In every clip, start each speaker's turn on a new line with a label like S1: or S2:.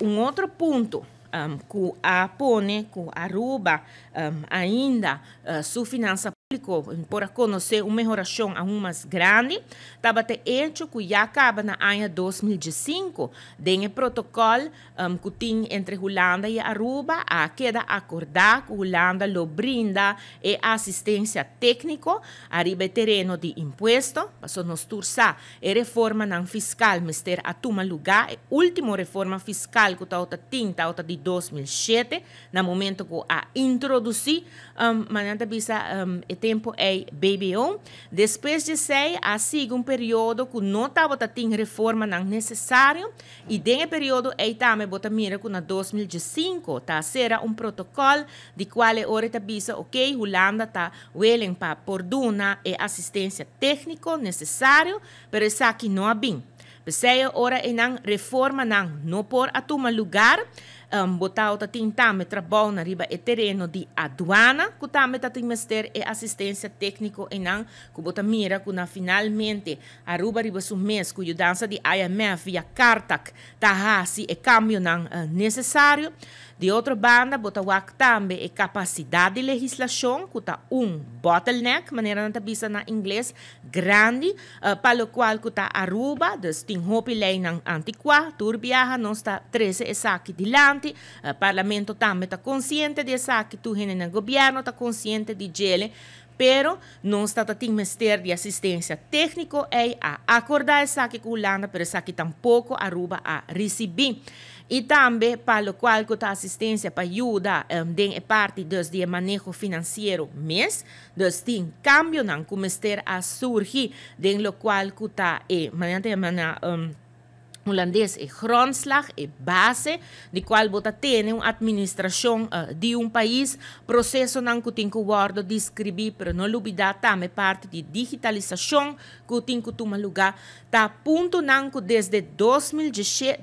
S1: um outro ponto um, que a Pone, que a Aruba um, ainda uh, sua finança por conhecer uma melhoração a mais grande, estava te hecho acaba na ano 2005, um protocolo um, que tinha entre Holanda e Aruba, a queda acordar que Holanda lhe brinda e é assistência técnica arriba é terreno de imposto, passou nos tursa e é reforma na fiscal, mister tomar lugar, e último reforma fiscal que está tinta, está de 2007, na momento que a introduzir, um, não bisa um, tempo é BBO. Depois de sei, há um período que não está tem reforma não necessário e desse período é também tá, bota mira que na 2005 está será um protocolo de qual é hora avisa, tá ok, Holanda está willing para porduna e assistência técnica necessário, mas isso aqui não é bem. Pessoal, agora é não reforma não, não por a tomar lugar, um, botau ta tin tame na riba e terreno de aduana, que também está tem mestre e assistência técnico não, que bota mira que na finalmente aruba riba su mês ku dança de IMF e a Cartac ta hasi e cambio não uh, eh, necessário. De outra banda, bota o tambe e capacidade de legislação, que tá um bottleneck, maneira na vista na inglês, grande, uh, para o qual que tá Aruba, dos tem hopi lei não antiqua, turbiaha, não está 13 e saque de lã importanti, eh, Parlamento è está consciente dessa atitude no governo, è consciente di gele, Però non è a Ministério de Assistência Técnico é a acordar essa que com Holanda, pero essa que tampouco Aruba a receber. E também para o qual que a assistência para ajuda um, de parte dos manejo financeiro mês, dos tem cambio não começar a surgir, de lo qual que está e, eh, maneira, maneira, um, holandês é eh, grondslag, é eh, base, de qual bota tem uma administração uh, eh, de um país, processo não que tem que guardo descrever, para não olvidar também parte de digitalização que tem que tomar lugar, tá ponto não que desde 2000,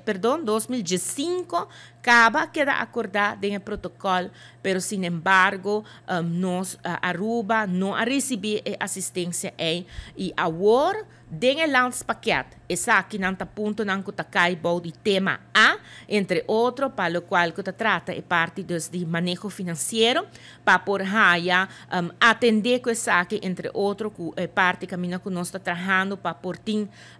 S1: perdão, 2005 Acaba queda acordada en el protocolo, pero sin embargo, um, nos, uh, no ha recibido eh, asistencia eh, Y ahora, den el lance paquete, esa aquí este punto nankutakay body tema A, entre otro, para lo cual que trata es parte de manejo financiero, para por haya um, atender que esa entre otro, que eh, parte camina que nos está trabajando, para por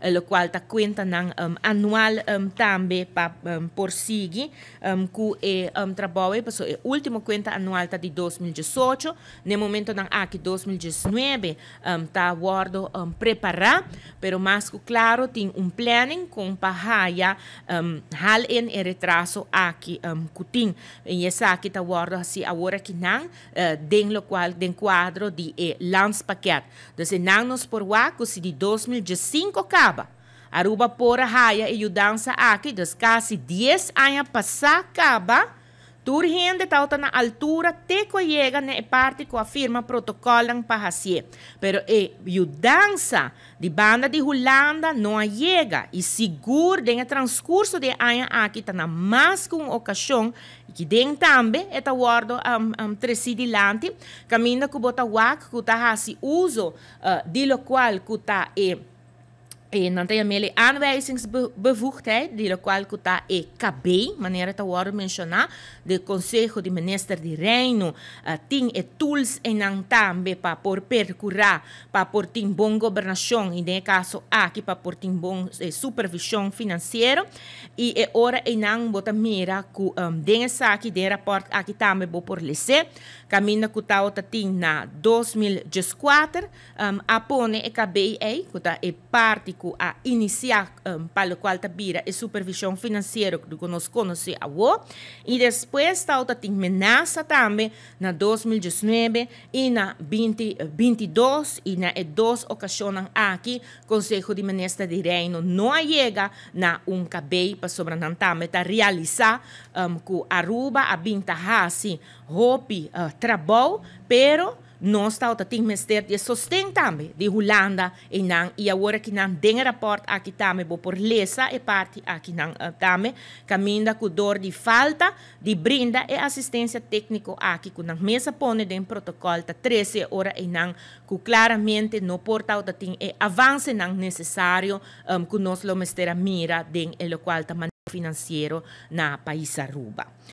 S1: lo cual está cuenta um, anual también, para por sigue um, que eh, um, trabalho, passou pues, la eh, última anual de 2018, el momento de aquí, 2019 um, está um, guardo um, preparar, pero más claro tiene un planning con para um, hal en e retraso aquí um, que tem e essa está guardo que no, uh, den lo cual, den cuadro de eh, lance paquete, Entonces, no nos por que si de 2015 acaba Aruba Pora Haya e Yudansa aqui, dos quase 10 anos passar acaba, turgente tauta na altura te chega ne parte com a firma protocolo para hacer. Pero e eh, Yudansa de banda de Holanda não chega e seguro den transcurso de año aqui tá na mais que uma ocasião que den também eta guardo um, um tresidilante caminda que bota wak que tá uso uh, eh, de lo qual que eh, tá e não tem mele aanwijzingsbevoegdheid, die de qual está e KB, maneira te tá worden mencionar, de Conselho de Minister de Reino, uh, eh, tem e tools e nan também para por percurar, para por tem bom governação, e nesse caso aqui para por tem bom eh, supervisão financeira, e eh, e ora e não bota mira ku um, den aqui de rapport aqui tambe bo por lese, Camina ku ta ota tem na 2004, um, apone e KB que ku e parte a iniciar um, para o qual tabira e supervisão financeira que nós conhecemos uo E depois está tem ameaça também na 2019 e na 2022 e na duas ocasiões aqui Conselho de Ministros de Reino não chega na um cabelo para sobrenantame para realizar um, com Aruba a Binta Hasi, Hopi, uh, Trabou, pero nós estamos tem mestre de sostém também de Holanda e não e agora que não tem rapport aqui também bo por lesa e parte aqui não eh, também caminha com dor de falta de brinda e assistência técnica aqui com a mesa põe de protocolo tá 13 horas e não com claramente não porta o tem e avance não necessário um, ehm, que nós lo mestre mira den e lo qual tá financeiro na país Aruba